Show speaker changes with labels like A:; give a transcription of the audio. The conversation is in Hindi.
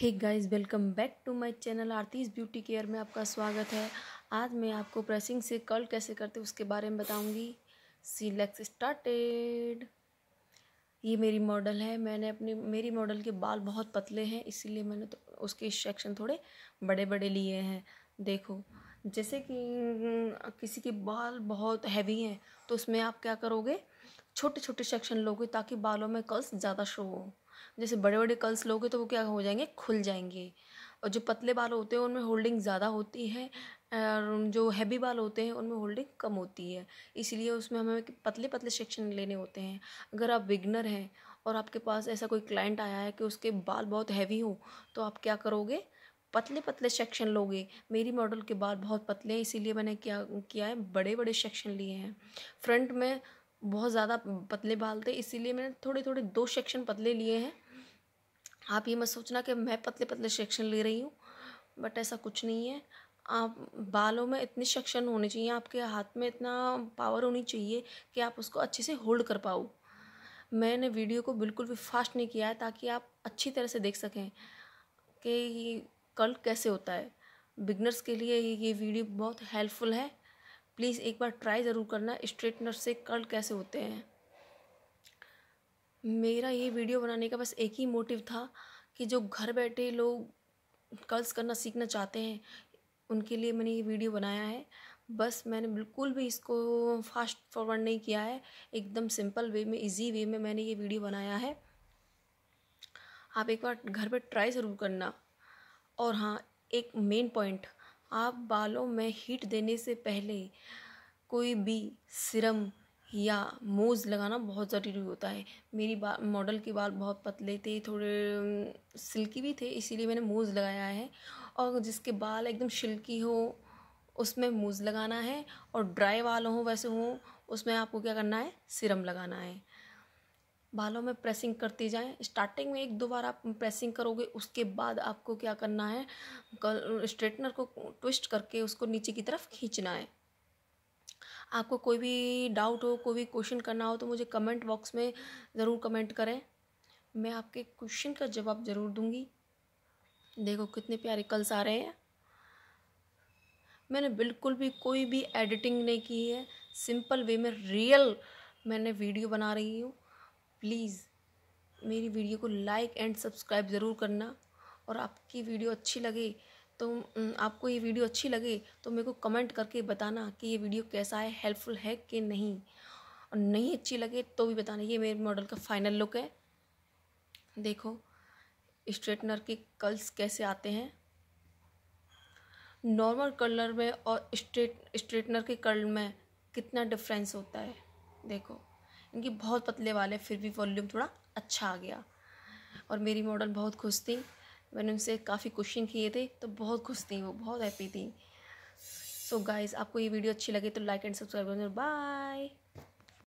A: hey guys welcome back to my channel Aarti's beauty care में आपका स्वागत है आज मैं आपको प्रेसिंग से कर्ल कैसे करते उसके बारे में बताऊंगी सी लेक्स स्टार्टेड ये मेरी मॉडल है मैंने अपने मेरी मॉडल के बाल बहुत पतले हैं इसीलिए मैंने तो उसके सेक्शन थोड़े बड़े बड़े लिए हैं देखो जैसे कि किसी के बाल बहुत हैवी हैं तो उसमें आप क्या करोगे छोटे छोटे सेक्शन लोगे ताकि बालों में कर्ल्स ज़्यादा शो हो जैसे बड़े बड़े कल्स लोगे तो वो क्या हो जाएंगे खुल जाएंगे और जो पतले बाल होते हैं उनमें होल्डिंग ज़्यादा होती है और जो हैवी बाल होते हैं उनमें होल्डिंग कम होती है इसलिए उसमें हमें पतले पतले सेक्शन लेने होते हैं अगर आप विगनर हैं और आपके पास ऐसा कोई क्लाइंट आया है कि उसके बाल बहुत हैवी हो तो आप क्या करोगे पतले पतले सेक्शन लोगे मेरी मॉडल के बाल बहुत पतले हैं इसीलिए मैंने क्या किया है बड़े बड़े सेक्शन लिए हैं फ्रंट में बहुत ज़्यादा पतले बाल थे इसीलिए मैंने थोड़े थोड़े दो सेक्शन पतले लिए हैं आप ये मत सोचना कि मैं पतले पतले सेक्शन ले रही हूँ बट ऐसा कुछ नहीं है आप बालों में इतने सेक्शन होने चाहिए आपके हाथ में इतना पावर होनी चाहिए कि आप उसको अच्छे से होल्ड कर पाओ मैंने वीडियो को बिल्कुल भी फास्ट नहीं किया है ताकि आप अच्छी तरह से देख सकें कि कल कैसे होता है बिगनर्स के लिए ये वीडियो बहुत हेल्पफुल है प्लीज़ एक बार ट्राई ज़रूर करना स्ट्रेटनर से कल कैसे होते हैं मेरा ये वीडियो बनाने का बस एक ही मोटिव था कि जो घर बैठे लोग कर्ल्स करना सीखना चाहते हैं उनके लिए मैंने ये वीडियो बनाया है बस मैंने बिल्कुल भी इसको फास्ट फॉरवर्ड नहीं किया है एकदम सिंपल वे में इजी वे में मैंने ये वीडियो बनाया है आप एक बार घर पर ट्राई ज़रूर करना और हाँ एक मेन पॉइंट आप बालों में हीट देने से पहले कोई भी सिरम या मोज़ लगाना बहुत ज़रूरी होता है मेरी बाल मॉडल के बाल बहुत पतले थे थोड़े सिल्की भी थे इसीलिए मैंने मोज़ लगाया है और जिसके बाल एकदम सिल्की हो उसमें मूज लगाना है और ड्राई बाल हो वैसे हो उसमें आपको क्या करना है सिरम लगाना है बालों में प्रेसिंग करते जाएं स्टार्टिंग में एक दो बार आप प्रेसिंग करोगे उसके बाद आपको क्या करना है स्ट्रेटनर को ट्विस्ट करके उसको नीचे की तरफ खींचना है आपको कोई भी डाउट हो कोई भी क्वेश्चन करना हो तो मुझे कमेंट बॉक्स में ज़रूर कमेंट करें मैं आपके क्वेश्चन का जवाब ज़रूर दूंगी देखो कितने प्यारे कल्स आ रहे हैं मैंने बिल्कुल भी कोई भी एडिटिंग नहीं की है सिंपल वे में रियल मैंने वीडियो बना रही हूँ प्लीज़ मेरी वीडियो को लाइक एंड सब्सक्राइब ज़रूर करना और आपकी वीडियो अच्छी लगे तो आपको ये वीडियो अच्छी लगे तो मेरे को कमेंट करके बताना कि ये वीडियो कैसा है हेल्पफुल है कि नहीं और नहीं अच्छी लगे तो भी बताना ये मेरे मॉडल का फाइनल लुक है देखो स्ट्रेटनर के कर्ल्स कैसे आते हैं नॉर्मल कलर में और स्ट्रेट स्ट्रेटनर के कर्ल में कितना डिफरेंस होता है देखो इनकी बहुत पतले वाले फिर भी वॉल्यूम थोड़ा अच्छा आ गया और मेरी मॉडल बहुत खुश थी मैंने उनसे काफ़ी क्वेश्चन किए थे तो बहुत खुश थी वो बहुत हैप्पी थी सो so गाइज़ आपको ये वीडियो अच्छी लगी तो लाइक एंड सब्सक्राइब कर बाय